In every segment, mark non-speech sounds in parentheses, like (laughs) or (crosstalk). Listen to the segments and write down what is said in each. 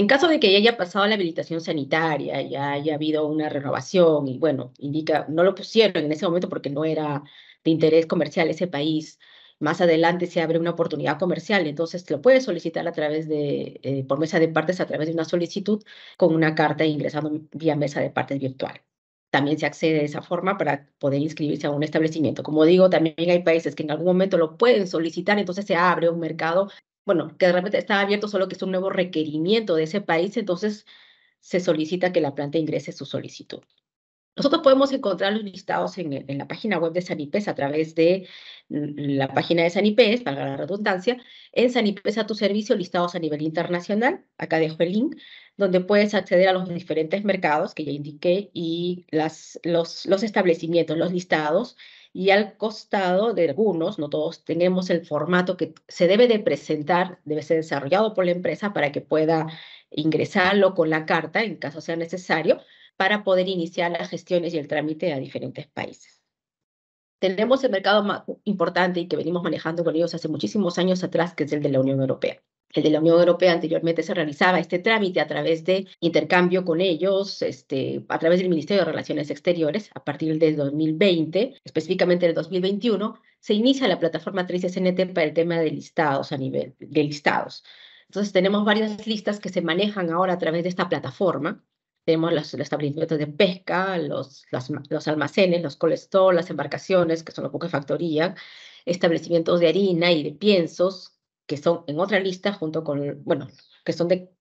En caso de que haya pasado la habilitación sanitaria, ya haya habido una renovación y bueno, indica, no lo pusieron en ese momento porque no era de interés comercial ese país, más adelante se abre una oportunidad comercial, entonces lo puedes solicitar a través de, eh, por mesa de partes, a través de una solicitud con una carta ingresando vía mesa de partes virtual. También se accede de esa forma para poder inscribirse a un establecimiento. Como digo, también hay países que en algún momento lo pueden solicitar, entonces se abre un mercado bueno, que de repente está abierto, solo que es un nuevo requerimiento de ese país, entonces se solicita que la planta ingrese su solicitud. Nosotros podemos encontrar los listados en, la página web de Sanipes a través de la página de Sanipes, para la redundancia, en Sanipes a tu servicio, listados a nivel internacional, acá dejo el link, donde puedes acceder a los diferentes mercados que ya indiqué y las, los, los establecimientos, los listados, y al costado de algunos, no todos tenemos el formato que se debe de presentar, debe ser desarrollado por la empresa para que pueda ingresarlo con la carta en caso sea necesario para poder iniciar las gestiones y el trámite a diferentes países. Tenemos el mercado más importante y que venimos manejando con ellos hace muchísimos años atrás, que es el de la Unión Europea el de la Unión Europea anteriormente se realizaba este trámite a través de intercambio con ellos, este, a través del Ministerio de Relaciones Exteriores, a partir del 2020, específicamente del 2021, se inicia la plataforma 3SNT para el tema de listados a nivel de listados. Entonces tenemos varias listas que se manejan ahora a través de esta plataforma. Tenemos los, establecimientos de pesca, los, los, almacenes, los cold las embarcaciones, que son los buques factoría, establecimientos de harina y de piensos, que son en otra lista junto con, bueno, que son de,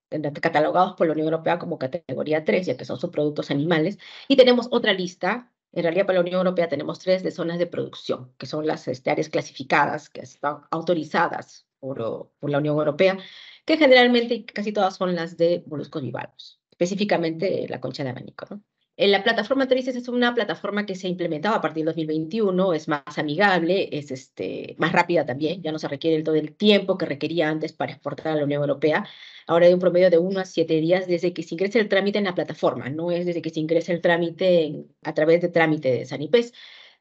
catalogados por la Unión Europea como categoría 3, ya que son sus productos animales. Y tenemos otra lista, en realidad para la Unión Europea tenemos tres de zonas de producción, que son las este, áreas clasificadas, que están autorizadas por, por, la Unión Europea, que generalmente casi todas son las de moluscos bivalvos, específicamente la concha de abanico. ¿no? La plataforma Trices es una plataforma que se ha implementado a partir del 2021, es más amigable, es este, más rápida también, ya no se requiere todo el tiempo que requería antes para exportar a la Unión Europea. Ahora hay un promedio de 1 a 7 días desde que se ingrese el trámite en la plataforma, no es desde que se ingrese el trámite a través de trámite de Sanipes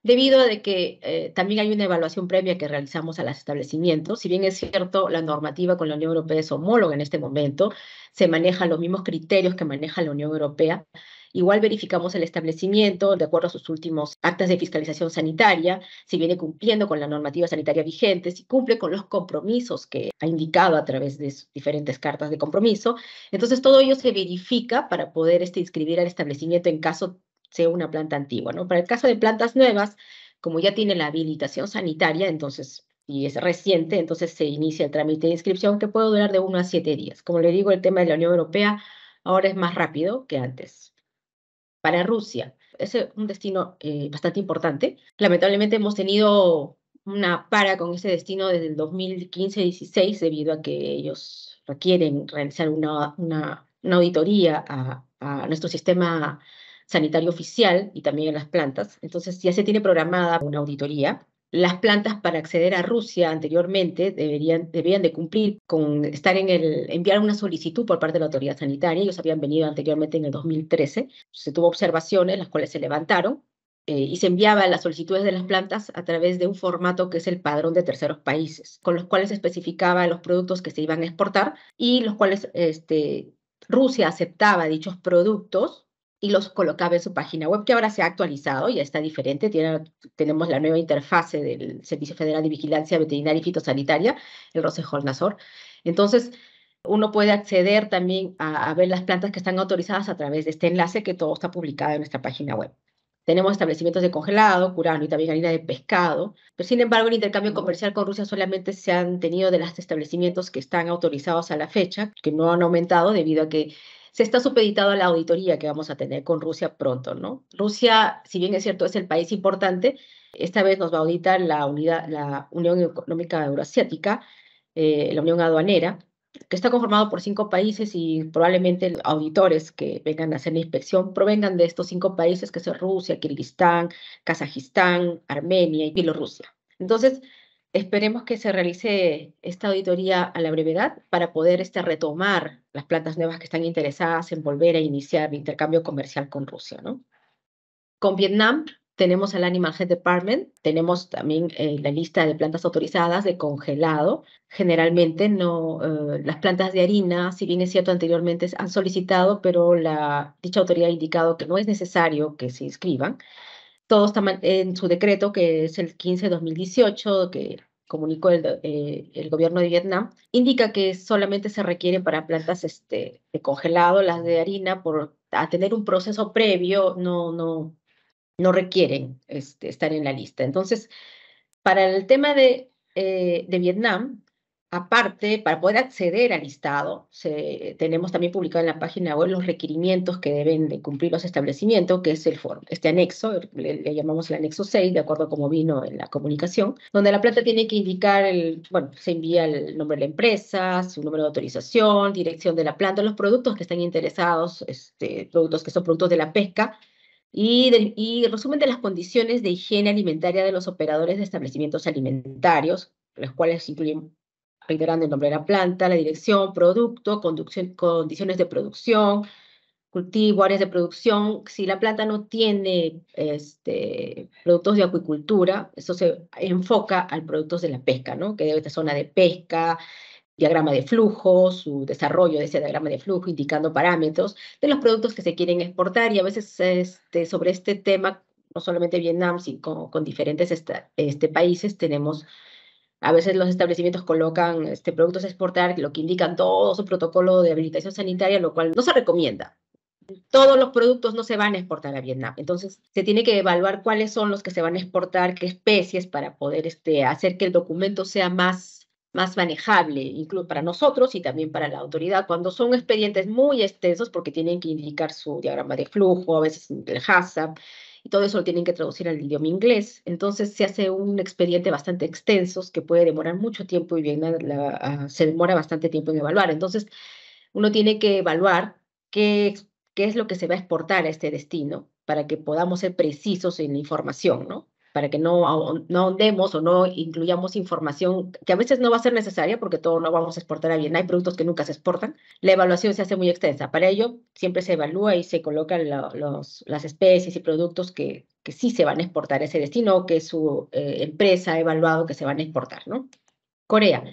debido a que eh, también hay una evaluación previa que realizamos a los establecimientos. Si bien es cierto, la normativa con la Unión Europea es homóloga en este momento, se manejan los mismos criterios que maneja la Unión Europea, Igual verificamos el establecimiento de acuerdo a sus últimos actas de fiscalización sanitaria, si viene cumpliendo con la normativa sanitaria vigente, si cumple con los compromisos que ha indicado a través de sus diferentes cartas de compromiso. Entonces, todo ello se verifica para poder este, inscribir al establecimiento en caso sea una planta antigua. ¿no? Para el caso de plantas nuevas, como ya tiene la habilitación sanitaria, entonces y es reciente, entonces se inicia el trámite de inscripción que puede durar de uno a siete días. Como le digo, el tema de la Unión Europea ahora es más rápido que antes para Rusia. Es un destino eh, bastante importante. Lamentablemente hemos tenido una para con ese destino desde el 2015-16 debido a que ellos requieren realizar una, auditoría a, nuestro sistema sanitario oficial y también a las plantas. Entonces ya se tiene programada una auditoría las plantas para acceder a Rusia anteriormente deberían, debían de cumplir con estar en el, enviar una solicitud por parte de la autoridad sanitaria. Ellos habían venido anteriormente en el 2013. Se tuvo observaciones, las cuales se levantaron eh, y se enviaba las solicitudes de las plantas a través de un formato que es el padrón de terceros países, con los cuales se especificaba los productos que se iban a exportar y los cuales este, Rusia aceptaba dichos productos y los colocaba en su página web, que ahora se ha actualizado, ya está diferente. tenemos la nueva interfase del Servicio Federal de Vigilancia Veterinaria y Fitosanitaria, el Rosejol Entonces, uno puede acceder también a, a, ver las plantas que están autorizadas a través de este enlace que todo está publicado en nuestra página web. Tenemos establecimientos de congelado, curano y también harina de pescado, pero sin embargo el intercambio comercial con Rusia solamente se han tenido de los establecimientos que están autorizados a la fecha, que no han aumentado debido a que se está supeditado a la auditoría que vamos a tener con Rusia pronto, ¿no? Rusia, si bien es cierto, es el país importante, esta vez nos va a auditar la, unidad, la Unión Económica Euroasiática, eh, la Unión Aduanera, que está conformado por cinco países y probablemente los auditores que vengan a hacer la inspección provengan de estos cinco países, que son Rusia, Kirguistán, Kazajistán, Armenia y Bielorrusia. Entonces, Esperemos que se realice esta auditoría a la brevedad para poder este, retomar las plantas nuevas que están interesadas en volver a iniciar el intercambio comercial con Rusia. ¿no? Con Vietnam tenemos el Animal Health Department, tenemos también eh, la lista de plantas autorizadas de congelado. Generalmente no, eh, las plantas de harina, si bien es cierto anteriormente han solicitado, pero la, dicha autoridad ha indicado que no es necesario que se inscriban todos en su decreto, que es el 15-2018, que comunicó el, eh, el, gobierno de Vietnam, indica que solamente se requiere para plantas este, de congelado, las de harina, por a tener un proceso previo, no, no, no requieren este, estar en la lista. Entonces, para el tema de, eh, de Vietnam, Aparte, para poder acceder al listado, se, tenemos también publicado en la página web los requerimientos que deben de cumplir los establecimientos, que es el form, este anexo, le, llamamos el anexo 6, de acuerdo a cómo vino en la comunicación, donde la planta tiene que indicar, el, bueno, se envía el nombre de la empresa, su número de autorización, dirección de la planta, los productos que están interesados, este, productos que son productos de la pesca, y, y resumen de las condiciones de higiene alimentaria de los operadores de establecimientos alimentarios, los cuales incluyen reiterando el nombre de la planta, la dirección, producto, condiciones de producción, cultivo, áreas de producción. Si la planta no tiene este, productos de acuicultura, eso se enfoca al productos de la pesca, ¿no? Que debe esta zona de pesca, diagrama de flujo, su desarrollo de ese diagrama de flujo, indicando parámetros de los productos que se quieren exportar. Y a veces este, sobre este tema, no solamente Vietnam, sino con, con diferentes este, países, tenemos a veces los establecimientos colocan este, productos a exportar, lo que indican todo su protocolo de habilitación sanitaria, lo cual no se recomienda. Todos los productos no se van a exportar a Vietnam. Entonces, se tiene que evaluar cuáles son los que se van a exportar, qué especies, para poder este, hacer que el documento sea más, más manejable, incluso para nosotros y también para la autoridad, cuando son expedientes muy extensos porque tienen que indicar su diagrama de flujo, a veces el HACCP, y todo eso lo tienen que traducir al idioma inglés. Entonces se hace un expediente bastante extenso que puede demorar mucho tiempo y bien se demora bastante tiempo en evaluar. Entonces uno tiene que evaluar qué, qué es lo que se va a exportar a este destino para que podamos ser precisos en la información, ¿no? para que no, no ahondemos o no incluyamos información que a veces no va a ser necesaria porque todo no vamos a exportar a bien. Hay productos que nunca se exportan. La evaluación se hace muy extensa. Para ello, siempre se evalúa y se colocan los, las especies y productos que, que, sí se van a exportar a ese destino que su eh, empresa ha evaluado que se van a exportar. ¿no? Corea.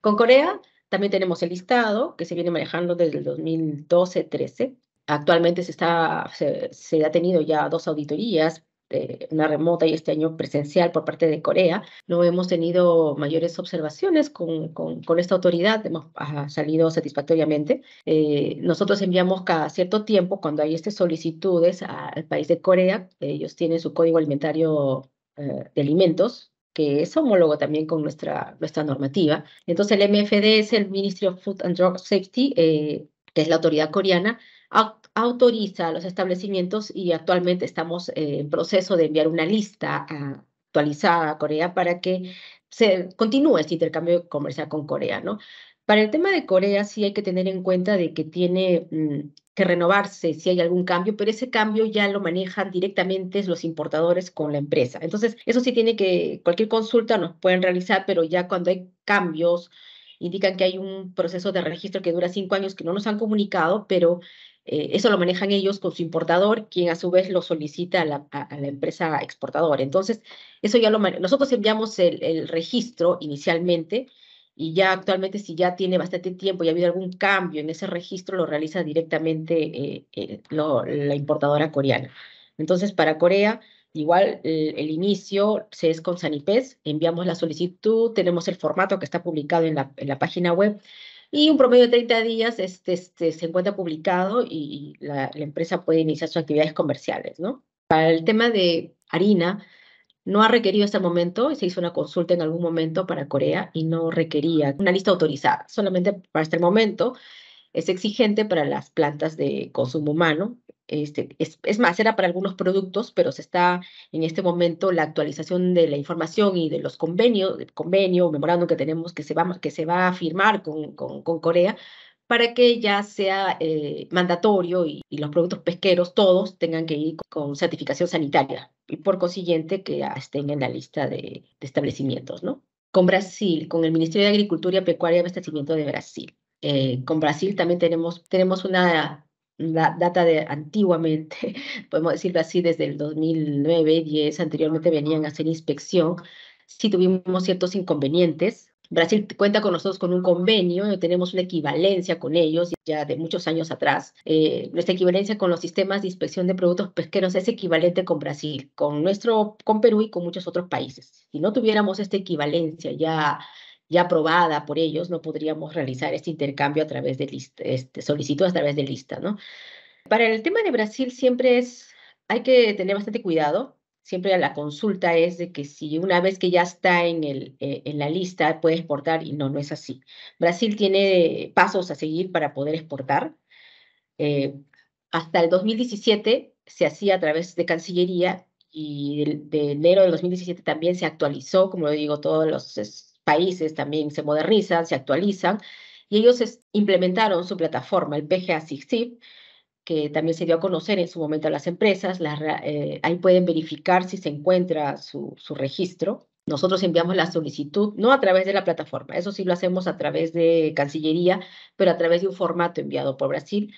Con Corea también tenemos el listado que se viene manejando desde el 2012-13. Actualmente se, está, se ha tenido ya dos auditorías eh, una remota y este año presencial por parte de Corea, no hemos tenido mayores observaciones con, con, esta autoridad, hemos ha salido satisfactoriamente. Eh, nosotros enviamos cada cierto tiempo, cuando hay estas solicitudes al país de Corea, ellos tienen su código alimentario eh, de alimentos, que es homólogo también con nuestra, nuestra normativa. Entonces el MFD es el Ministry of Food and Drug Safety, que es la autoridad coreana, ha autoriza a los establecimientos y actualmente estamos en proceso de enviar una lista actualizada a Corea para que se continúe este intercambio comercial con Corea, ¿no? Para el tema de Corea sí hay que tener en cuenta de que tiene mm, que renovarse si hay algún cambio, pero ese cambio ya lo manejan directamente los importadores con la empresa. Entonces, eso sí tiene que, cualquier consulta nos pueden realizar, pero ya cuando hay cambios, indican que hay un proceso de registro que dura cinco años que no nos han comunicado, pero eh, eso lo manejan ellos con su importador, quien a su vez lo solicita a la, empresa exportadora. Entonces, eso ya lo nosotros enviamos el, registro inicialmente y ya actualmente si ya tiene bastante tiempo y ha habido algún cambio en ese registro, lo realiza directamente eh, eh, la importadora coreana. Entonces, para Corea, Igual el, inicio se es con Sanipes, enviamos la solicitud, tenemos el formato que está publicado en la página web, y un promedio de 30 días este, este se encuentra publicado y la, la, empresa puede iniciar sus actividades comerciales. ¿no? Para el tema de harina, no ha requerido hasta el momento, se hizo una consulta en algún momento para Corea y no requería una lista autorizada, solamente para este momento es exigente para las plantas de consumo humano. Este, es, más, era para algunos productos, pero se está en este momento la actualización de la información y de los convenios, convenio, memorando que tenemos que se va, que se va a firmar con, con, Corea para que ya sea eh, mandatorio y, los productos pesqueros todos tengan que ir con certificación sanitaria y por consiguiente que estén en la lista de, establecimientos, ¿no? Con Brasil, con el Ministerio de Agricultura Pecuaria y Abastecimiento de Brasil. Eh, con Brasil también tenemos, tenemos una data de antiguamente, (laughs) podemos decirlo así, desde el 2009, 10, anteriormente venían a hacer inspección, sí tuvimos ciertos inconvenientes. Brasil cuenta con nosotros con un convenio, eh, tenemos una equivalencia con ellos ya de muchos años atrás. Eh, nuestra equivalencia con los sistemas de inspección de productos pesqueros es equivalente con Brasil, con nuestro, con Perú y con muchos otros países. Si no tuviéramos esta equivalencia ya ya aprobada por ellos, no podríamos realizar este intercambio a través de lista, este, solicitud a través de lista, ¿no? Para el tema de Brasil siempre es, hay que tener bastante cuidado. Siempre la consulta es de que si una vez que ya está en, el, eh, en la lista puede exportar y no, no es así. Brasil tiene pasos a seguir para poder exportar. Eh, hasta el 2017 se hacía a través de Cancillería y de, enero del 2017 también se actualizó, como lo digo, todos los países también se modernizan, se actualizan, y ellos implementaron su plataforma, el PGA SIGSIP, que también se dio a conocer en su momento a las empresas. Eh, ahí pueden verificar si se encuentra su, su, registro. Nosotros enviamos la solicitud, no a través de la plataforma, eso sí lo hacemos a través de Cancillería, pero a través de un formato enviado por Brasil,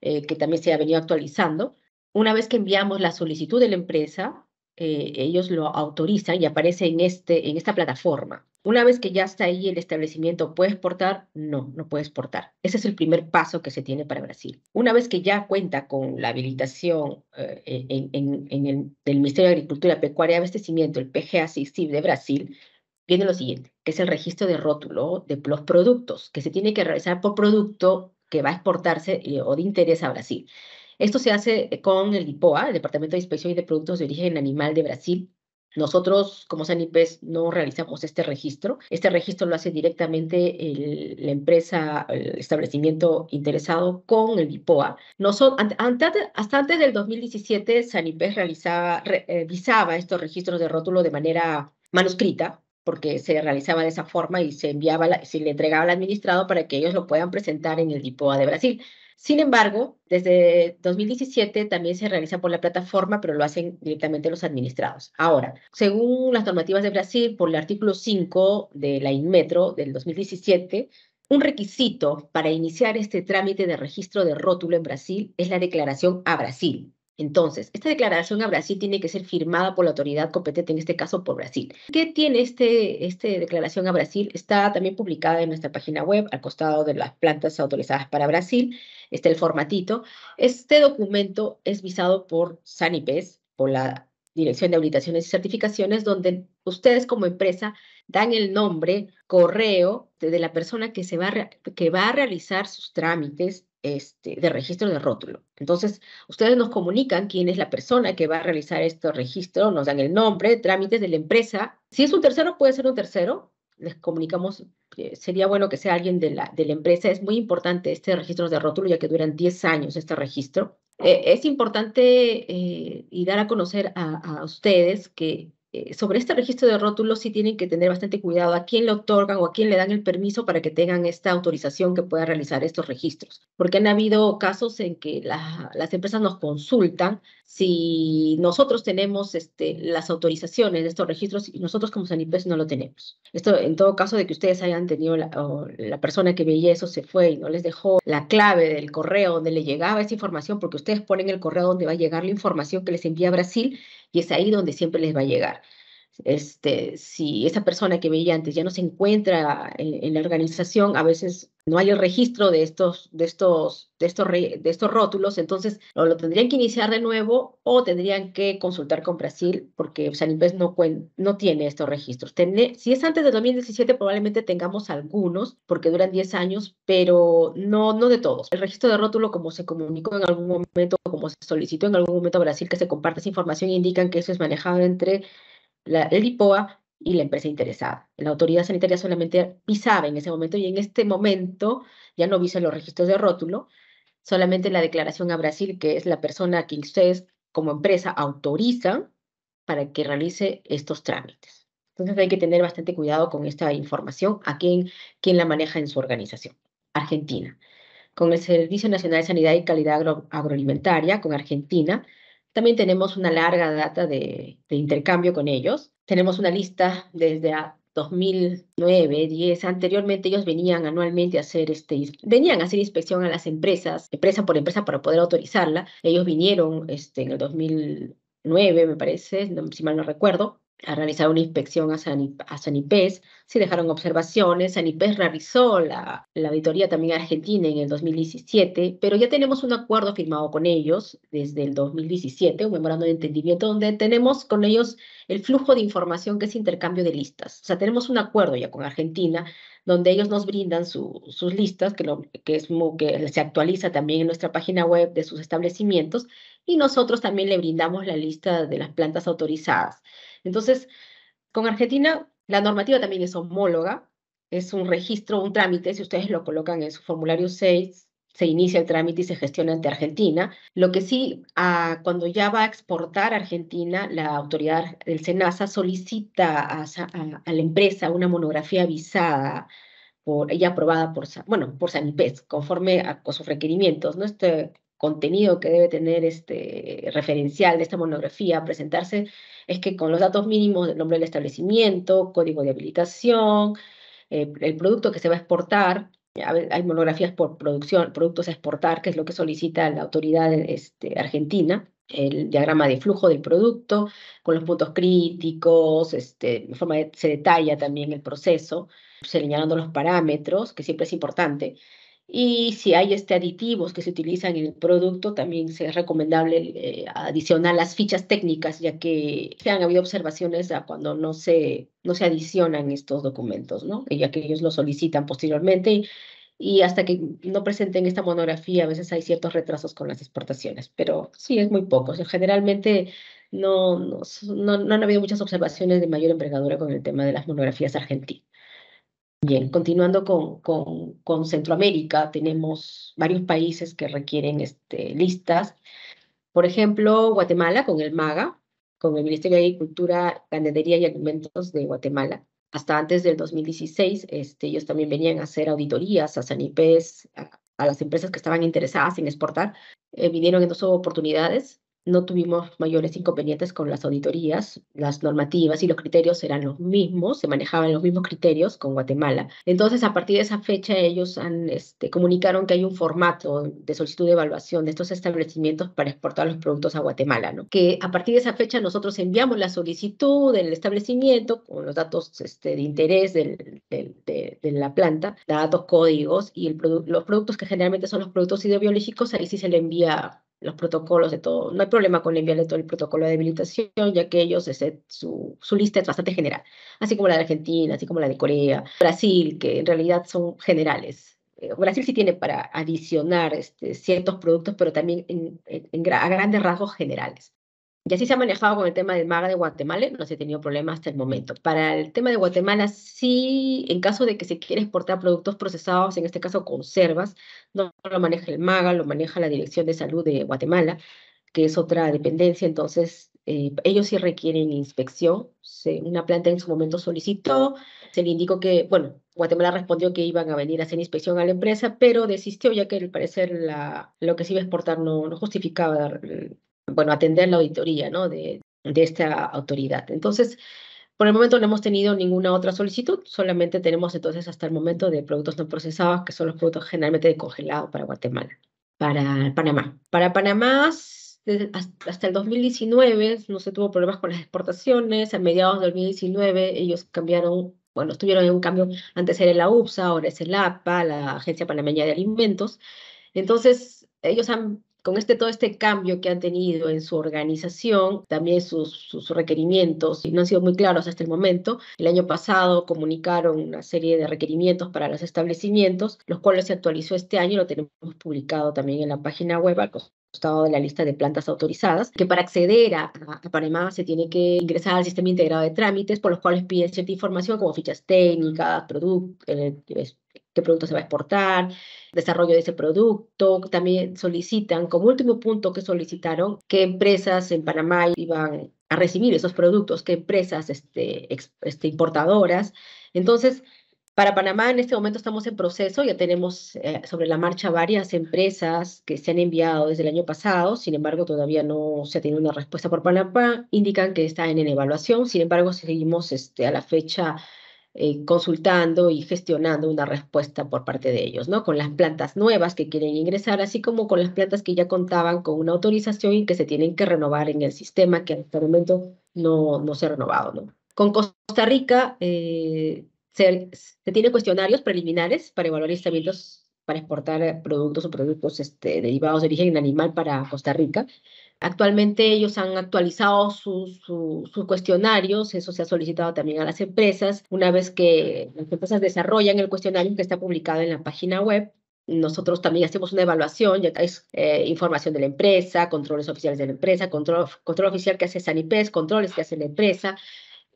eh, que también se ha venido actualizando. Una vez que enviamos la solicitud de la empresa, eh, ellos lo autorizan y aparece en, este, en esta plataforma. Una vez que ya está ahí el establecimiento, ¿puede exportar? No, no puede exportar. Ese es el primer paso que se tiene para Brasil. Una vez que ya cuenta con la habilitación eh, eh, en, el, del Ministerio de Agricultura, Pecuaria y Abastecimiento, el PGA de Brasil, viene lo siguiente, que es el registro de rótulo de los productos, que se tiene que realizar por producto que va a exportarse eh, o de interés a Brasil. Esto se hace con el DIPOA, el Departamento de Inspección y de Productos de Origen Animal de Brasil, nosotros, como Sanipes, no realizamos este registro. Este registro lo hace directamente la empresa, el establecimiento interesado con el IPOA. hasta, antes del 2017, Sanipes realizaba, revisaba estos registros de rótulo de manera manuscrita, porque se realizaba de esa forma y se enviaba, se le entregaba al administrado para que ellos lo puedan presentar en el DIPOA de Brasil. Sin embargo, desde 2017 también se realiza por la plataforma, pero lo hacen directamente los administrados. Ahora, según las normativas de Brasil, por el artículo 5 de la INMETRO del 2017, un requisito para iniciar este trámite de registro de rótulo en Brasil es la declaración a Brasil, entonces, esta declaración a Brasil tiene que ser firmada por la autoridad competente, en este caso por Brasil. ¿Qué tiene esta este declaración a Brasil? Está también publicada en nuestra página web, al costado de las plantas autorizadas para Brasil, está el formatito. Este documento es visado por Sanipes, por la Dirección de Habilitaciones y Certificaciones, donde ustedes como empresa dan el nombre, correo de la persona que, se va, que va a realizar sus trámites este, de registro de rótulo. Entonces, ustedes nos comunican quién es la persona que va a realizar este registro, nos dan el nombre, trámites de la empresa. Si es un tercero, puede ser un tercero. Les comunicamos, eh, sería bueno que sea alguien de la, de la empresa. Es muy importante este registro de rótulo, ya que duran 10 años este registro. Eh, es importante eh, y dar a conocer a, a ustedes que eh, sobre este registro de rótulos sí tienen que tener bastante cuidado a quién le otorgan o a quién le dan el permiso para que tengan esta autorización que pueda realizar estos registros. Porque han habido casos en que las empresas nos consultan si nosotros tenemos este, las autorizaciones de estos registros y nosotros como Sanipes no lo tenemos. Esto en todo caso de que ustedes hayan tenido la, persona que veía eso se fue y no les dejó la clave del correo donde le llegaba esa información porque ustedes ponen el correo donde va a llegar la información que les envía Brasil y es ahí donde siempre les va a llegar. Este, si esa persona que veía antes ya no se encuentra en, la organización, a veces no hay el registro de estos, de estos, de estos, de estos rótulos, entonces lo tendrían que iniciar de nuevo o tendrían que consultar con Brasil porque San no, no tiene estos registros. si es antes de 2017, probablemente tengamos algunos porque duran 10 años, pero no, no de todos. El registro de rótulo, como se comunicó en algún momento, como se solicitó en algún momento a Brasil que se comparta esa información, indican que eso es manejado entre la, el IPOA y la empresa interesada. La autoridad sanitaria solamente pisaba en ese momento y en este momento ya no visa los registros de rótulo, solamente la declaración a Brasil, que es la persona que ustedes como empresa autorizan para que realice estos trámites. Entonces hay que tener bastante cuidado con esta información, a quién, la maneja en su organización. Argentina. Con el Servicio Nacional de Sanidad y Calidad Agroalimentaria, con Argentina, también tenemos una larga data de, intercambio con ellos. Tenemos una lista desde a 2009, 10, anteriormente ellos venían anualmente a hacer este, venían a hacer inspección a las empresas, empresa por empresa para poder autorizarla. Ellos vinieron este, en el 2009, me parece, si mal no recuerdo, a realizar una inspección a, Sanipes, se dejaron observaciones, Sanipes realizó la, la auditoría también argentina en el 2017, pero ya tenemos un acuerdo firmado con ellos desde el 2017, un memorando de entendimiento donde tenemos con ellos el flujo de información que es intercambio de listas. O sea, tenemos un acuerdo ya con Argentina donde ellos nos brindan sus listas, que, lo, que, es, que se actualiza también en nuestra página web de sus establecimientos, y nosotros también le brindamos la lista de las plantas autorizadas. Entonces, con Argentina, la normativa también es homóloga, es un registro, un trámite, si ustedes lo colocan en su formulario 6, se inicia el trámite y se gestiona ante Argentina. Lo que sí, cuando ya va a exportar a Argentina, la autoridad del SENASA solicita a, la empresa una monografía avisada por, y aprobada por, bueno, por Sanipes, conforme a, sus requerimientos. ¿no? Este, contenido que debe tener este referencial de esta monografía, presentarse, es que con los datos mínimos del nombre del establecimiento, código de habilitación, eh, el producto que se va a exportar, hay monografías por producción, productos a exportar, que es lo que solicita la autoridad este, argentina, el diagrama de flujo del producto, con los puntos críticos, este, de forma se detalla también el proceso, señalando los parámetros, que siempre es importante. Y si hay este aditivos que se utilizan en el producto, también es recomendable eh, adicionar las fichas técnicas, ya que se han habido observaciones a cuando no se, no se adicionan estos documentos, ¿no? ya que ellos lo solicitan posteriormente. Y, hasta que no presenten esta monografía, a veces hay ciertos retrasos con las exportaciones, pero sí es muy poco. generalmente no, no, no, no, han habido muchas observaciones de mayor envergadura con el tema de las monografías argentinas. Bien, continuando con, con, Centroamérica, tenemos varios países que requieren este, listas. Por ejemplo, Guatemala con el MAGA, con el Ministerio de Agricultura, Ganadería y Alimentos de Guatemala. Hasta antes del 2016, este, ellos también venían a hacer auditorías a Sanipes, a, las empresas que estaban interesadas en exportar. Eh, vinieron en dos oportunidades no tuvimos mayores inconvenientes con las auditorías, las normativas y los criterios eran los mismos, se manejaban los mismos criterios con Guatemala. Entonces, a partir de esa fecha, ellos han, este, comunicaron que hay un formato de solicitud de evaluación de estos establecimientos para exportar los productos a Guatemala, ¿no? Que a partir de esa fecha nosotros enviamos la solicitud del establecimiento con los datos este, de interés de, la planta, datos, códigos y los productos que generalmente son los productos hidrobiológicos, ahí sí se le envía los protocolos de todo. No hay problema con enviarle todo el protocolo de habilitación, ya que ellos, ese, su, lista es bastante general, así como la de Argentina, así como la de Corea, Brasil, que en realidad son generales. Eh, Brasil sí tiene para adicionar este, ciertos productos, pero también en, a grandes rasgos generales. Y así se ha manejado con el tema del MAGA de Guatemala, no se ha tenido problema hasta el momento. Para el tema de Guatemala, sí, en caso de que se quiera exportar productos procesados, en este caso conservas, no lo maneja el MAGA, lo maneja la Dirección de Salud de Guatemala, que es otra dependencia, entonces eh, ellos sí requieren inspección. una planta en su momento solicitó, se le indicó que, bueno, Guatemala respondió que iban a venir a hacer inspección a la empresa, pero desistió ya que al parecer lo que se iba a exportar no, no justificaba bueno, atender la auditoría ¿no? de, de esta autoridad. Entonces, por el momento no hemos tenido ninguna otra solicitud, solamente tenemos entonces hasta el momento de productos no procesados, que son los productos generalmente de congelado para Guatemala, para Panamá. Para Panamá, hasta el 2019 no se tuvo problemas con las exportaciones, a mediados del 2019 ellos cambiaron, bueno, estuvieron en un cambio, antes era la UPSA, ahora es el APA, la Agencia Panameña de Alimentos. Entonces, ellos han con este, todo este cambio que han tenido en su organización, también sus, sus requerimientos, no han sido muy claros hasta el momento. El año pasado comunicaron una serie de requerimientos para los establecimientos, los cuales se actualizó este año lo tenemos publicado también en la página web al costado de la lista de plantas autorizadas, que para acceder a, a, se tiene que ingresar al sistema integrado de trámites, por los cuales piden cierta información como fichas técnicas, productos... Eh, qué producto se va a exportar, desarrollo de ese producto. También solicitan, como último punto que solicitaron, qué empresas en Panamá iban a recibir esos productos, qué empresas este, este, importadoras. Entonces, para Panamá en este momento estamos en proceso, ya tenemos eh, sobre la marcha varias empresas que se han enviado desde el año pasado, sin embargo todavía no se ha tenido una respuesta por Panamá, indican que están en evaluación, sin embargo seguimos este, a la fecha eh, consultando y gestionando una respuesta por parte de ellos, ¿no? Con las plantas nuevas que quieren ingresar, así como con las plantas que ya contaban con una autorización y que se tienen que renovar en el sistema que hasta el momento no, no se ha renovado, ¿no? Con Costa Rica eh, se, tiene tienen cuestionarios preliminares para evaluar los para exportar eh, productos o productos este, derivados de origen animal para Costa Rica. Actualmente ellos han actualizado sus, cuestionarios, eso se ha solicitado también a las empresas. Una vez que las empresas desarrollan el cuestionario que está publicado en la página web, nosotros también hacemos una evaluación, ya es eh, información de la empresa, controles oficiales de la empresa, control, control oficial que hace Sanipes, controles que hace la empresa,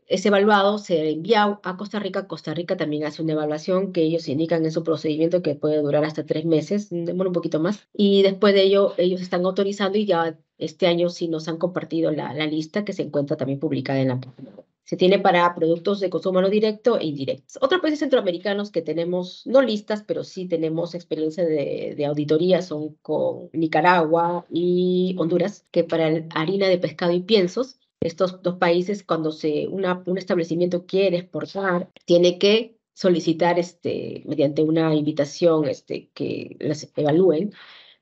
es evaluado, se envía a Costa Rica. Costa Rica también hace una evaluación que ellos indican en su procedimiento que puede durar hasta tres meses, mm, demora un poquito más. Y después de ello, ellos están autorizando y ya este año sí nos han compartido la, lista que se encuentra también publicada en la página se tiene para productos de consumo no directo e indirecto. Otros países centroamericanos que tenemos, no listas, pero sí tenemos experiencia de, de, auditoría son con Nicaragua y Honduras, que para harina de pescado y piensos estos dos países, cuando se, una, un establecimiento quiere exportar, tiene que solicitar este, mediante una invitación este, que las evalúen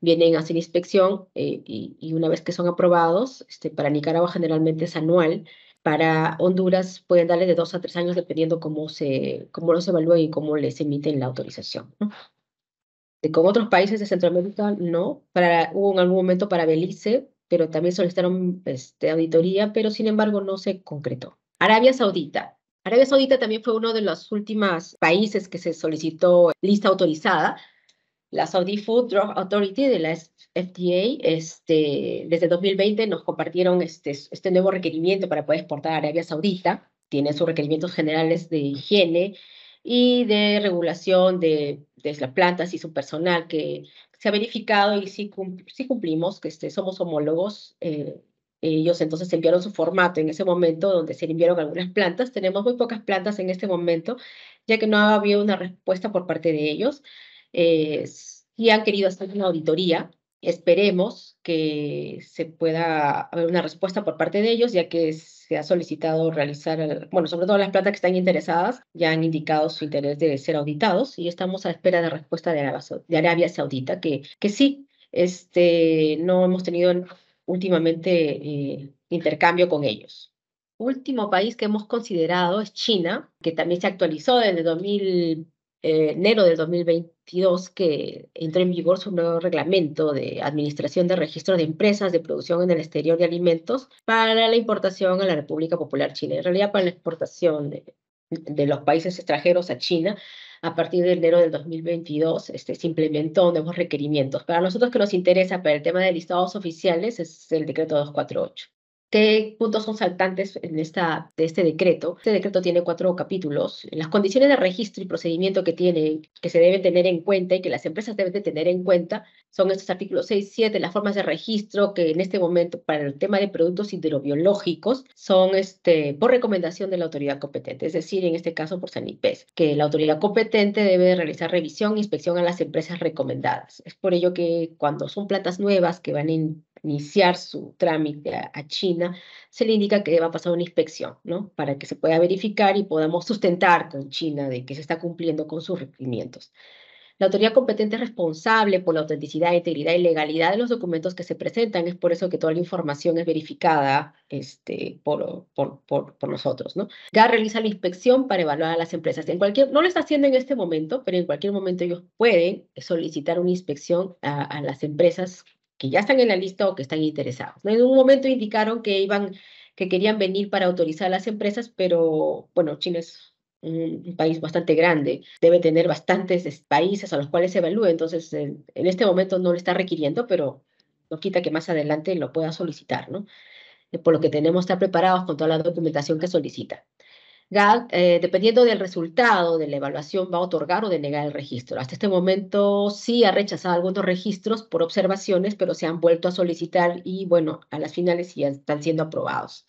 vienen a hacer inspección eh, y, una vez que son aprobados, este, para Nicaragua generalmente es anual, para Honduras pueden darle de dos a tres años dependiendo cómo, se, cómo los evalúen y cómo les emiten la autorización. Con otros países de Centroamérica, no. Para, hubo en algún momento para Belice, pero también solicitaron este, auditoría, pero sin embargo no se concretó. Arabia Saudita. Arabia Saudita también fue uno de los últimos países que se solicitó lista autorizada. La Saudi Food Drug Authority de la FDA, este, desde 2020 nos compartieron este, este nuevo requerimiento para poder exportar a Arabia Saudita. Tiene sus requerimientos generales de higiene, y de regulación de, de, las plantas y su personal que se ha verificado y sí, cumplimos, que este, somos homólogos. Eh, ellos entonces enviaron su formato en ese momento donde se enviaron algunas plantas. Tenemos muy pocas plantas en este momento, ya que no ha habido una respuesta por parte de ellos. Eh, y han querido hacer una auditoría Esperemos que se pueda haber una respuesta por parte de ellos, ya que se ha solicitado realizar, eh, bueno, sobre todo las plantas que están interesadas, ya han indicado su interés de ser auditados y estamos a espera de respuesta de Arabia, Saudita, que, que sí, este, no hemos tenido últimamente eh, intercambio con ellos. Último país que hemos considerado es China, que también se actualizó desde 2000 eh, enero del 2022 que entró en vigor su nuevo reglamento de administración de registro de empresas de producción en el exterior de alimentos para la importación a la República Popular China, en realidad para la exportación de, los países extranjeros a China. A partir de enero del 2022 este, se implementó nuevos requerimientos. Para nosotros que nos interesa para el tema de listados oficiales es el decreto 248. ¿Qué puntos son saltantes en esta, de este decreto? Este decreto tiene cuatro capítulos. Las condiciones de registro y procedimiento que tiene que se deben tener en cuenta y que las empresas deben de tener en cuenta son estos artículos 6, y 7, las formas de registro que en este momento para el tema de productos hidrobiológicos son este, por recomendación de la autoridad competente, es decir, en este caso por Sanipes, que la autoridad competente debe realizar revisión e inspección a las empresas recomendadas. Es por ello que cuando son plantas nuevas que van en iniciar su trámite a, China, se le indica que va a pasar una inspección, ¿no? Para que se pueda verificar y podamos sustentar con China de que se está cumpliendo con sus requerimientos. La autoridad competente es responsable por la autenticidad, integridad y legalidad de los documentos que se presentan. Es por eso que toda la información es verificada este, por, nosotros. ¿no? Ya realiza la inspección para evaluar a las empresas. En cualquier, no lo está haciendo en este momento, pero en cualquier momento ellos pueden solicitar una inspección a, a las empresas que ya están en la lista o que están interesados. En un momento indicaron que iban, que querían venir para autorizar a las empresas, pero bueno, China es un país bastante grande, debe tener bastantes países a los cuales se evalúe, entonces en, este momento no lo está requiriendo, pero no quita que más adelante lo pueda solicitar, ¿no? Eh, por lo que tenemos que estar preparados con toda la documentación que solicita. GAD, eh, dependiendo del resultado de la evaluación, va a otorgar o denegar el registro. Hasta este momento sí ha rechazado algunos registros por observaciones, pero se han vuelto a solicitar y, bueno, a las finales ya están siendo aprobados.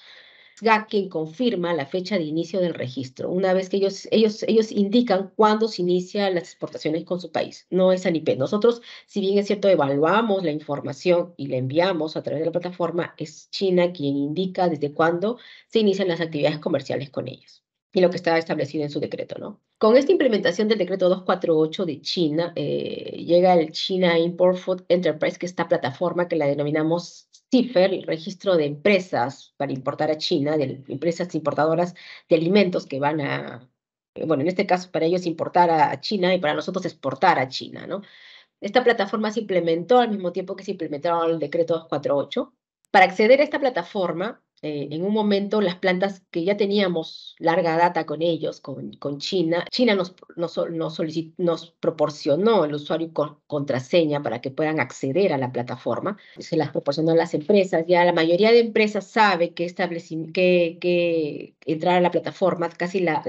GAC quien confirma la fecha de inicio del registro, una vez que ellos, ellos, ellos indican cuándo se inician las exportaciones con su país. No es ANIP. Nosotros, si bien es cierto, evaluamos la información y la enviamos a través de la plataforma, es China quien indica desde cuándo se inician las actividades comerciales con ellos y lo que está establecido en su decreto. ¿no? Con esta implementación del decreto 248 de China, eh, llega el China Import Food Enterprise, que es esta plataforma que la denominamos CIFER, el registro de empresas para importar a China, de empresas importadoras de alimentos que van a, bueno, en este caso para ellos importar a China y para nosotros exportar a China. ¿no? Esta plataforma se implementó al mismo tiempo que se implementó el decreto 248. Para acceder a esta plataforma, eh, en un momento las plantas que ya teníamos larga data con ellos, con, China, China nos, nos, nos, proporcionó el usuario con contraseña para que puedan acceder a la plataforma, se las proporcionó a las empresas, ya la mayoría de empresas sabe que, que, que entrar a la plataforma, casi las,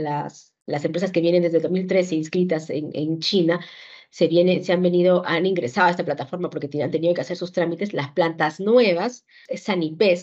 las empresas que vienen desde 2013 inscritas en, en China, se, viene, se han venido, han ingresado a esta plataforma porque han tenido que hacer sus trámites las plantas nuevas, es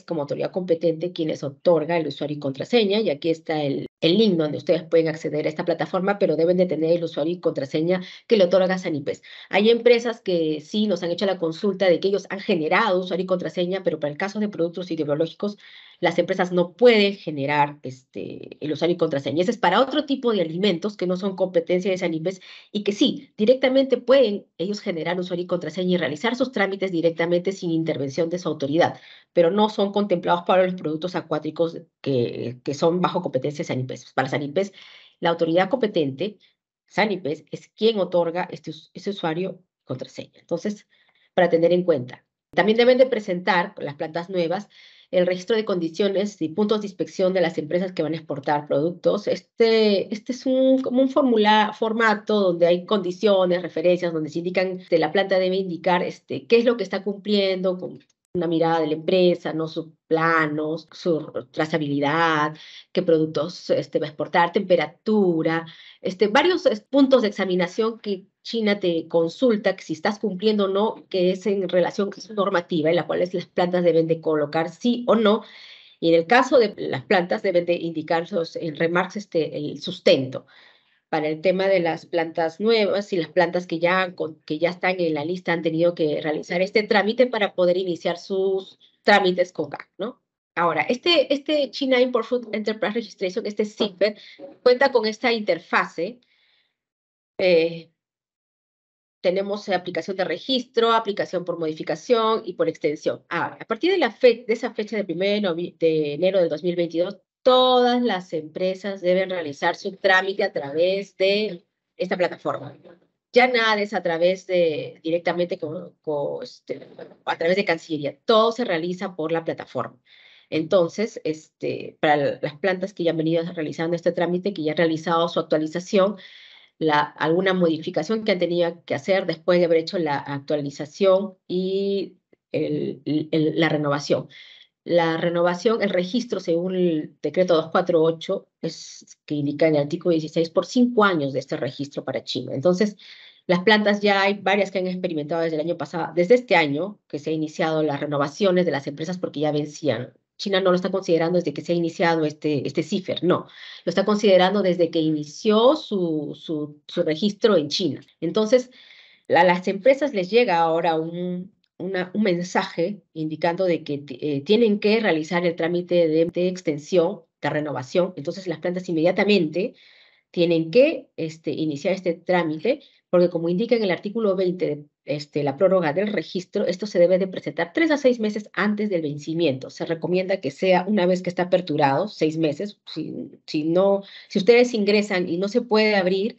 como autoridad competente quienes otorga el usuario y contraseña, y aquí está el el link donde ustedes pueden acceder a esta plataforma, pero deben de tener el usuario y contraseña que le otorga Sanipes. Hay empresas que sí nos han hecho la consulta de que ellos han generado usuario y contraseña, pero para el caso de productos ideológicos, las empresas no pueden generar este, el usuario y contraseña. Ese es para otro tipo de alimentos que no son competencia de Sanipes y que sí, directamente pueden ellos generar usuario y contraseña y realizar sus trámites directamente sin intervención de su autoridad, pero no son contemplados para los productos acuáticos que, son bajo competencia Sanipes. Para Sanipes, la autoridad competente, Sanipes, es quien otorga este, usuario contraseña. Entonces, para tener en cuenta. También deben de presentar las plantas nuevas el registro de condiciones y puntos de inspección de las empresas que van a exportar productos. Este, este es un, como un formato donde hay condiciones, referencias, donde se indican, de la planta debe indicar este, qué es lo que está cumpliendo, con, una mirada de la empresa, ¿no? sus planos, su trazabilidad, qué productos este, va a exportar, temperatura, este, varios puntos de examinación que China te consulta que si estás cumpliendo o no, que es en relación con su normativa en la cual las plantas deben de colocar sí o no. Y en el caso de las plantas deben de indicar en remarks este, el sustento para el tema de las plantas nuevas y las plantas que ya, que ya están en la lista han tenido que realizar este trámite para poder iniciar sus trámites con GAC, ¿no? Ahora, este, este China Import Food Enterprise Registration, este SIPER, cuenta con esta interfase. Eh, tenemos aplicación de registro, aplicación por modificación y por extensión. Ahora, a partir de, la esa fecha del 1 de, de enero de 2022, todas las empresas deben realizar su trámite a través de esta plataforma. Ya nada es a través de directamente con, este, a través de Cancillería. Todo se realiza por la plataforma. Entonces, este, para las plantas que ya han venido realizando este trámite, que ya han realizado su actualización, alguna modificación que han tenido que hacer después de haber hecho la actualización y la renovación. La renovación, el registro según el decreto 248, es que indica en el artículo 16, por cinco años de este registro para China. Entonces, las plantas ya hay varias que han experimentado desde el año pasado, desde este año que se han iniciado las renovaciones de las empresas porque ya vencían. China no lo está considerando desde que se ha iniciado este, este CIFER, no. Lo está considerando desde que inició su, su, su registro en China. Entonces, a las empresas les llega ahora un, un mensaje indicando de que eh, tienen que realizar el trámite de, extensión, de renovación. Entonces las plantas inmediatamente tienen que este, iniciar este trámite porque como indica en el artículo 20 este, la prórroga del registro, esto se debe de presentar tres a seis meses antes del vencimiento. Se recomienda que sea una vez que está aperturado, seis meses. Si, no, si ustedes ingresan y no se puede abrir,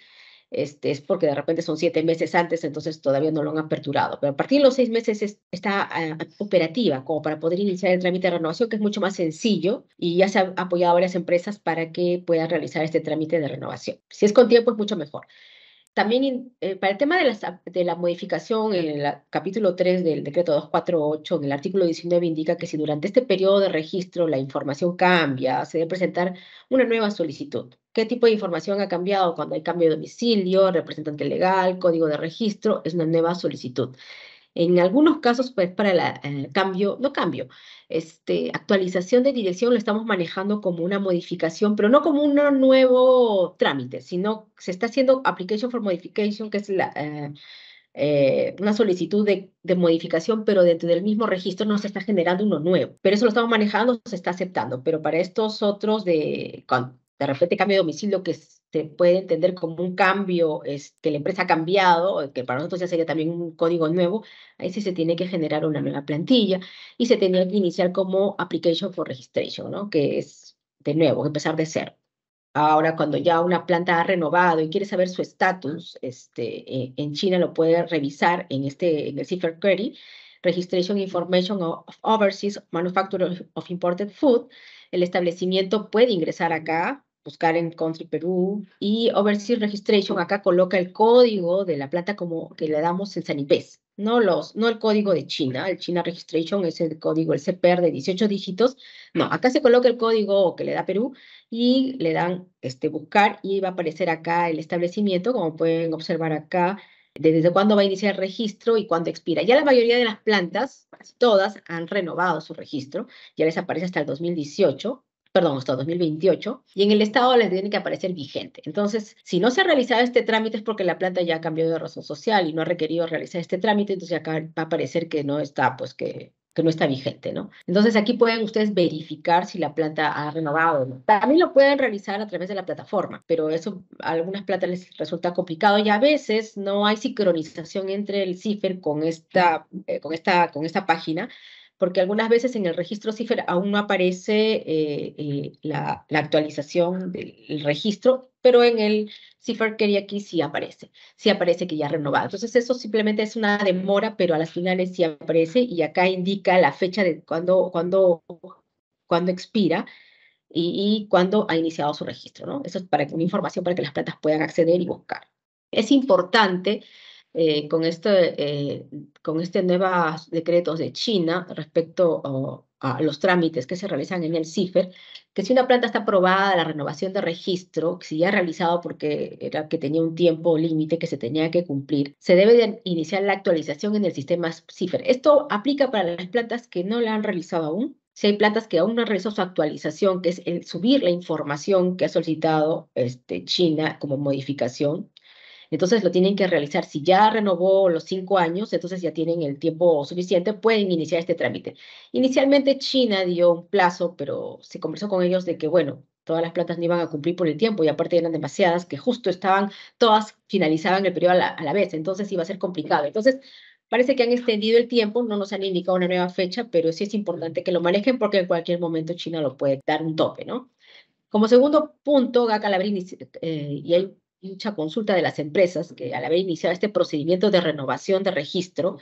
este, es porque de repente son siete meses antes, entonces todavía no lo han aperturado. Pero a partir de los seis meses está ah, operativa, como para poder iniciar el trámite de renovación, que es mucho más sencillo y ya se ha apoyado varias empresas para que puedan realizar este trámite de renovación. Si es con tiempo, es mucho mejor. También eh, para el tema de, de la modificación, en el capítulo 3 del decreto 248, en el artículo 19, indica que si durante este periodo de registro la información cambia, se debe presentar una nueva solicitud qué tipo de información ha cambiado cuando hay cambio de domicilio, representante legal, código de registro, es una nueva solicitud. En algunos casos, pues para el eh, cambio, no cambio, este, actualización de dirección lo estamos manejando como una modificación, pero no como un nuevo trámite, sino se está haciendo application for modification, que es la, eh, eh, una solicitud de, modificación, pero dentro del mismo registro no se está generando uno nuevo. Pero eso lo estamos manejando, se está aceptando. Pero para estos otros de de repente cambio de domicilio que se puede entender como un cambio es, que la empresa ha cambiado, eh, que para nosotros ya sería también un código nuevo, ahí sí se tiene que generar una nueva plantilla y se tenía que iniciar como application for registration, ¿no? que es de nuevo, empezar de cero. Ahora, cuando ya una planta ha renovado y quiere saber su estatus, este, eh, en China lo puede revisar en, este, en el CIFER Query, Registration Information of Overseas Manufacturer of Imported Food, el establecimiento puede ingresar acá, buscar en Country Perú y Overseas Registration acá coloca el código de la plata como que le damos en Sanipes, no los no el código de China, el China Registration es el código el CPR de 18 dígitos. No, acá se coloca el código que le da Perú y le dan este buscar y va a aparecer acá el establecimiento, como pueden observar acá desde cuándo va a iniciar el registro y cuándo expira. Ya la mayoría de las plantas, todas, han renovado su registro, ya les aparece hasta el 2018, perdón, hasta 2028, y en el estado les tiene que aparecer vigente. Entonces, si no se ha realizado este trámite es porque la planta ya ha cambiado de razón social y no ha requerido realizar este trámite, entonces acá va a aparecer que no está, pues que que no está vigente, ¿no? Entonces aquí pueden ustedes verificar si la planta ha renovado o no. También lo pueden realizar a través de la plataforma, pero eso a algunas plantas les resulta complicado y a veces no hay sincronización entre el CIFER con esta, eh, con esta, con esta página porque algunas veces en el registro CIFER aún no aparece eh, eh, la, actualización del registro, pero en el CIFER quería aquí sí aparece, sí aparece que ya renovado. Entonces eso simplemente es una demora, pero a las finales sí aparece y acá indica la fecha de cuándo cuando, cuando expira y, y cuándo ha iniciado su registro, ¿no? Eso es para una información para que las plantas puedan acceder y buscar. Es importante eh, con, este, eh, con este nuevos decretos de China respecto a los trámites que se realizan en el CIFER, que si una planta está aprobada, la renovación de registro, si ya ha realizado porque era que tenía un tiempo límite que se tenía que cumplir, se debe iniciar la actualización en el sistema CIFER. Esto aplica para las plantas que no la han realizado aún, si hay plantas que aún no han realizado su actualización, que es subir la información que ha solicitado este, China como modificación, entonces lo tienen que realizar. Si ya renovó los cinco años, entonces ya tienen el tiempo suficiente, pueden iniciar este trámite. Inicialmente China dio un plazo, pero se conversó con ellos de que, bueno, todas las plantas no iban a cumplir por el tiempo y aparte eran demasiadas que justo estaban, todas finalizaban el periodo a la, vez, entonces iba a ser complicado. Entonces, parece que han extendido el tiempo, no nos han indicado una nueva fecha, pero sí es importante que lo manejen porque en cualquier momento China lo puede dar un tope, ¿no? Como segundo punto, Gacalabrini, eh, y él Mucha consulta de las empresas que al haber iniciado este procedimiento de renovación de registro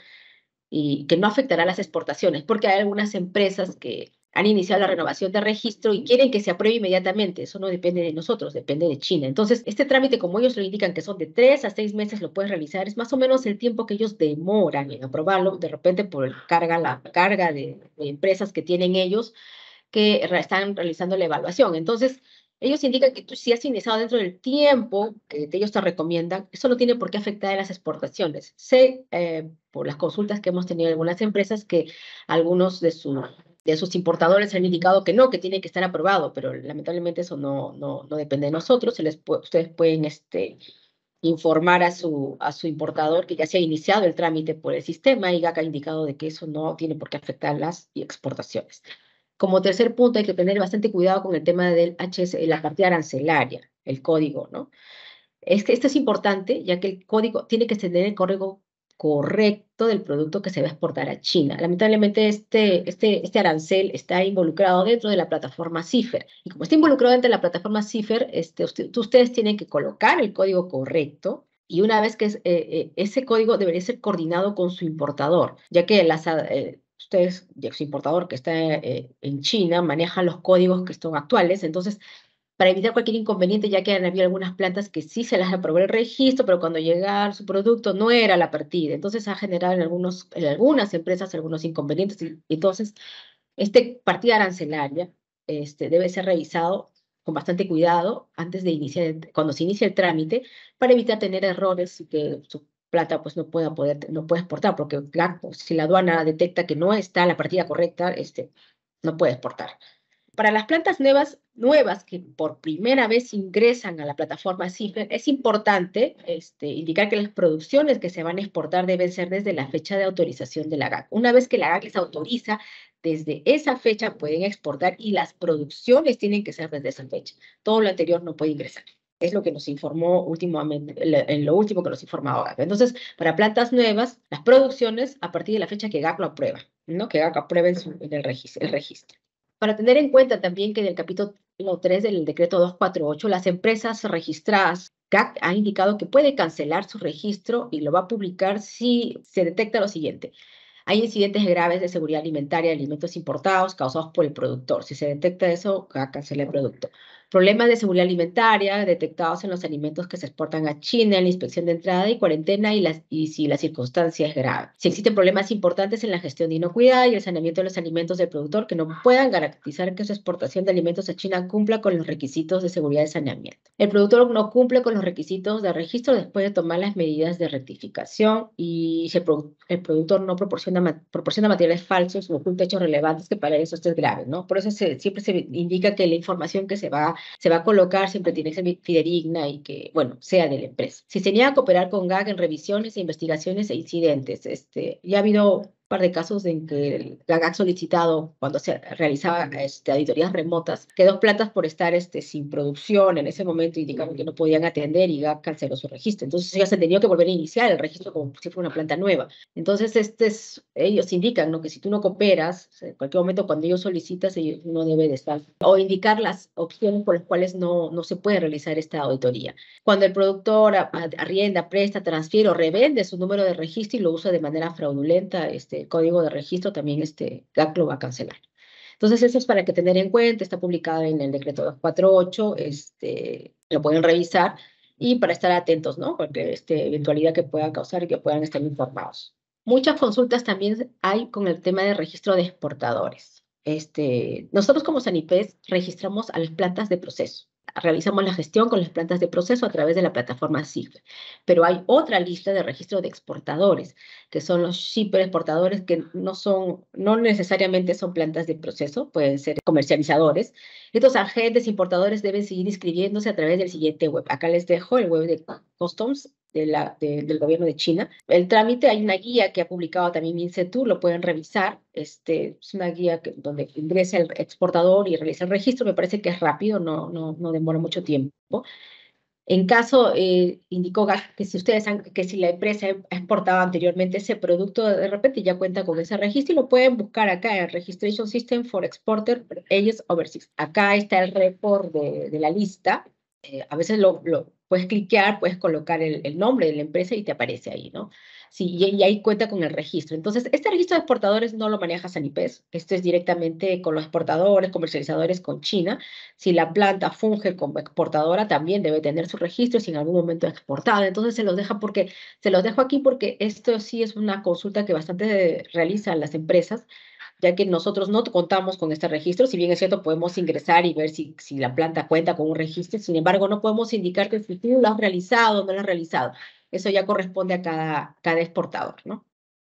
y que no afectará las exportaciones, porque hay algunas empresas que han iniciado la renovación de registro y quieren que se apruebe inmediatamente. Eso no depende de nosotros, depende de China. Entonces, este trámite, como ellos lo indican, que son de tres a seis meses, lo puedes realizar. Es más o menos el tiempo que ellos demoran en aprobarlo, de repente por carga, la carga de empresas que tienen ellos que están realizando la evaluación. Entonces, ellos indican que si has iniciado dentro del tiempo que ellos te recomiendan, eso no tiene por qué afectar a las exportaciones. Sé eh, por las consultas que hemos tenido en algunas empresas que algunos de, su, de sus importadores han indicado que no, que tiene que estar aprobado, pero lamentablemente eso no, no, depende de nosotros. ustedes pueden este, informar a su, a su importador que ya se ha iniciado el trámite por el sistema y GAC ha indicado de que eso no tiene por qué afectar las exportaciones. Como tercer punto, hay que tener bastante cuidado con el tema del HS, la partida arancelaria, el código, ¿no? que esto es importante, ya que el código tiene que tener el código correcto del producto que se va a exportar a China. Lamentablemente, este, este, este arancel está involucrado dentro de la plataforma CIFER. Y como está involucrado dentro de la plataforma CIFER, este, ustedes tienen que colocar el código correcto y una vez que eh, eh, ese código debería ser coordinado con su importador, ya que las, eh, ustedes, su importador que está eh, en China, manejan los códigos que son actuales. Entonces, para evitar cualquier inconveniente, ya que han habido algunas plantas que sí se las aprobó el registro, pero cuando llegar su producto no era la partida. Entonces, ha generado en, algunos, en algunas empresas algunos inconvenientes. entonces, este partida arancelaria este, debe ser revisado con bastante cuidado antes de iniciar, cuando se inicia el trámite, para evitar tener errores que plata pues no pueda poder, no puede exportar, porque claro, si la aduana detecta que no está la partida correcta, este, no puede exportar. Para las plantas nuevas, nuevas que por primera vez ingresan a la plataforma CIFER, es importante este, indicar que las producciones que se van a exportar deben ser desde la fecha de autorización de la GAC. Una vez que la GAC les autoriza, desde esa fecha pueden exportar y las producciones tienen que ser desde esa fecha. Todo lo anterior no puede ingresar es lo que nos informó últimamente, en lo último que nos informa ahora. Entonces, para plantas nuevas, las producciones a partir de la fecha que GAC lo aprueba, ¿no? que GAC apruebe en, el, registro, el registro. Para tener en cuenta también que en el capítulo 3 del decreto 248, las empresas registradas, GAC ha indicado que puede cancelar su registro y lo va a publicar si se detecta lo siguiente. Hay incidentes graves de seguridad alimentaria alimentos importados causados por el productor. Si se detecta eso, GAC cancela el producto. Problemas de seguridad alimentaria detectados en los alimentos que se exportan a China en la inspección de entrada y cuarentena y, las, y si la circunstancia es grave. Si existen problemas importantes en la gestión de inocuidad y el saneamiento de los alimentos del productor que no puedan garantizar que su exportación de alimentos a China cumpla con los requisitos de seguridad de saneamiento. El productor no cumple con los requisitos de registro después de tomar las medidas de rectificación y el, productor no proporciona, proporciona materiales falsos o oculta hechos relevantes que para eso esto graves. grave, ¿no? Por eso siempre se indica que la información que se va se va a colocar siempre tiene que ser fidedigna y que, bueno, sea de la empresa. Si se niega a cooperar con GAG en revisiones e investigaciones e incidentes, este, ya ha habido par de casos en que la GAC solicitado cuando se realizaba este, auditorías remotas, que dos plantas por estar este, sin producción en ese momento y digamos que no podían atender y GAC canceló su registro. Entonces ya se tenido que volver a iniciar el registro como si fuera una planta nueva. Entonces este ellos indican ¿no? que si tú no cooperas, eh, en cualquier momento cuando ellos solicitas, uno debe de estar o indicar las opciones por las cuales no, no se puede realizar esta auditoría. Cuando el productor arrienda, presta, transfiere o revende su número de registro y lo usa de manera fraudulenta, este, este código de registro también este, GAC lo va a cancelar. Entonces, eso es para que tener en cuenta, está publicado en el decreto 248, este, lo pueden revisar y para estar atentos, ¿no? Porque este, eventualidad que pueda causar y que puedan estar informados. Muchas consultas también hay con el tema de registro de exportadores. Este, nosotros como Sanipes registramos a las plantas de proceso realizamos la gestión con las plantas de proceso a través de la plataforma SIFE. Pero hay otra lista de registro de exportadores, que son los shipper exportadores que no son, no necesariamente son plantas de proceso, pueden ser comercializadores. Estos agentes importadores deben seguir inscribiéndose a través del siguiente web. Acá les dejo el web de Customs la, del gobierno de China. El trámite, hay una guía que ha publicado también INSETU, lo pueden revisar. Este, es una guía que, donde ingresa el exportador y realiza el registro. Me parece que es rápido, no, no, no demora mucho tiempo. En caso, eh, indicó que si ustedes han, que si la empresa ha exportado anteriormente ese producto, de repente ya cuenta con ese registro y lo pueden buscar acá en Registration System for Exporter ellos, Overseas. Acá está el report de, de la lista. Eh, a veces lo, lo puedes cliquear, puedes colocar el, nombre de la empresa y te aparece ahí, ¿no? Sí, y, ahí cuenta con el registro. Entonces, este registro de exportadores no lo maneja Sanipes, esto es directamente con los exportadores, comercializadores, con China. Si la planta funge como exportadora, también debe tener su registro si en algún momento es exportada. Entonces, se los deja porque, se los dejo aquí porque esto sí es una consulta que bastante realizan las empresas ya que nosotros no contamos con este registro, si bien es cierto, podemos ingresar y ver si, la planta cuenta con un registro, sin embargo, no podemos indicar que el lo ha realizado o no lo ha realizado. Eso ya corresponde a cada, cada exportador, ¿no?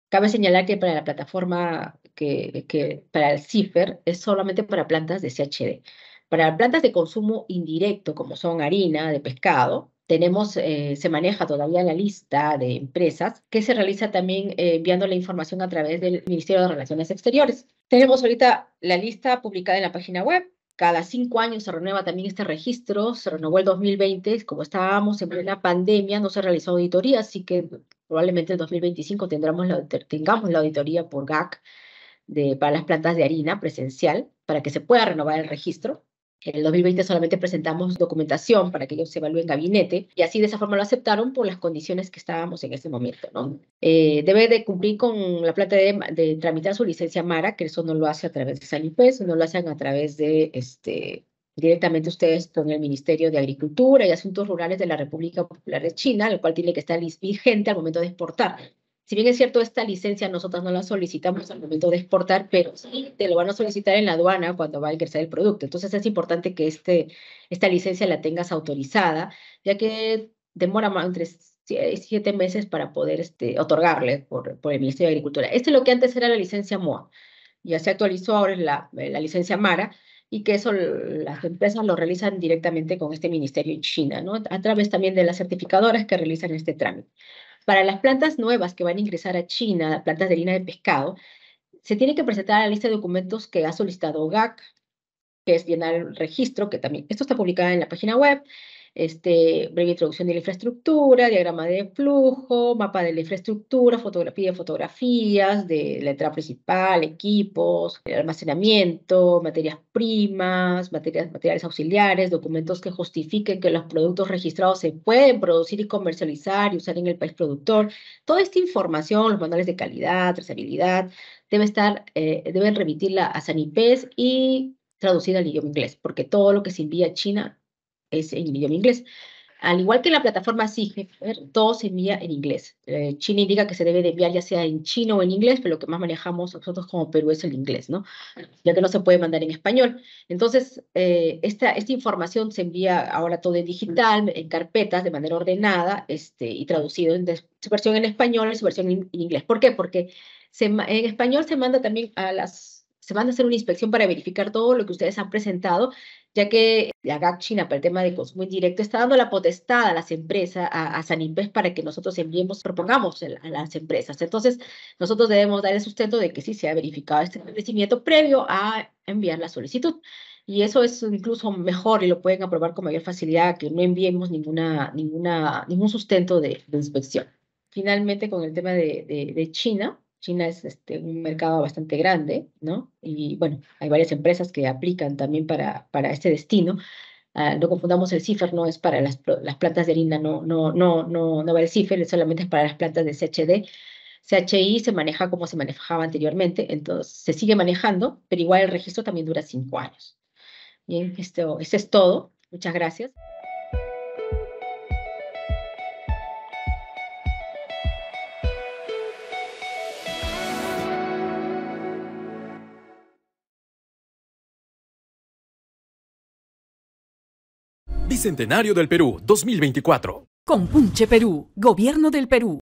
Cabe señalar que para la plataforma, que, que para el CIFER, es solamente para plantas de CHD. Para plantas de consumo indirecto, como son harina de pescado, tenemos, eh, se maneja todavía la lista de empresas que se realiza también eh, enviando la información a través del Ministerio de Relaciones Exteriores. Tenemos ahorita la lista publicada en la página web. Cada cinco años se renueva también este registro, se renovó el 2020, como estábamos en plena pandemia, no se realizó auditoría, así que probablemente en 2025 tendremos tengamos la auditoría por GAC de, para las plantas de harina presencial, para que se pueda renovar el registro. En el 2020 solamente presentamos documentación para que ellos se evalúen gabinete y así de esa forma lo aceptaron por las condiciones que estábamos en ese momento. ¿no? Eh, debe de cumplir con la plata de, tramitar su licencia MARA, que eso no lo hace a través de Salipes, no lo hacen a través de este, directamente ustedes con el Ministerio de Agricultura y Asuntos Rurales de la República Popular de China, el cual tiene que estar vigente al momento de exportar si bien es cierto, esta licencia nosotros no la solicitamos al momento de exportar, pero sí te lo van a solicitar en la aduana cuando va a ingresar el producto. Entonces es importante que este, esta licencia la tengas autorizada, ya que demora más entre siete meses para poder este, otorgarle por, por el Ministerio de Agricultura. Este es lo que antes era la licencia MOA, ya se actualizó ahora la, la licencia MARA, y que eso las empresas lo realizan directamente con este ministerio en China, ¿no? A través también de las certificadoras que realizan este trámite. Para las plantas nuevas que van a ingresar a China, plantas de harina de pescado, se tiene que presentar la lista de documentos que ha solicitado GAC, que es llenar el registro, que también, esto está publicado en la página web, este, breve introducción de la infraestructura, diagrama de flujo, mapa de la infraestructura, fotografía de fotografías de la entrada principal, equipos, almacenamiento, materias primas, materias, materiales auxiliares, documentos que justifiquen que los productos registrados se pueden producir y comercializar y usar en el país productor. Toda esta información, los manuales de calidad, trazabilidad, debe estar, eh, deben remitirla a Sanipes y traducirla al idioma inglés, porque todo lo que se envía a China es en idioma inglés. Al igual que la plataforma Sigfer, todo se envía en inglés. Eh, China indica que se debe de enviar ya sea en chino o en inglés, pero lo que más manejamos nosotros como Perú es el inglés, ¿no? Ya que no se puede mandar en español. Entonces, eh, esta, esta información se envía ahora todo en digital, en carpetas, de manera ordenada este, y traducido en su versión en español y su versión en, inglés. ¿Por qué? Porque en español se manda también a las se manda a hacer una inspección para verificar todo lo que ustedes han presentado ya que la GAC China para el tema de consumo indirecto está dando la potestad a las empresas, a, a San para que nosotros enviemos, propongamos a las empresas. Entonces, nosotros debemos dar el sustento de que sí se ha verificado este establecimiento previo a enviar la solicitud. Y eso es incluso mejor y lo pueden aprobar con mayor facilidad que no enviemos ninguna, ninguna, ningún sustento de, inspección. Finalmente, con el tema de, de China, China es este, un mercado bastante grande, ¿no? Y bueno, hay varias empresas que aplican también para, para este destino. Ah, no confundamos el CIFER, no es para las, las plantas de harina, no, no, no, no, no va el CIFER, solamente es para las plantas de CHD. CHI se maneja como se manejaba anteriormente, entonces se sigue manejando, pero igual el registro también dura cinco años. Bien, esto, eso es todo. Muchas gracias. Centenario del Perú 2024. Con Punche Perú, Gobierno del Perú.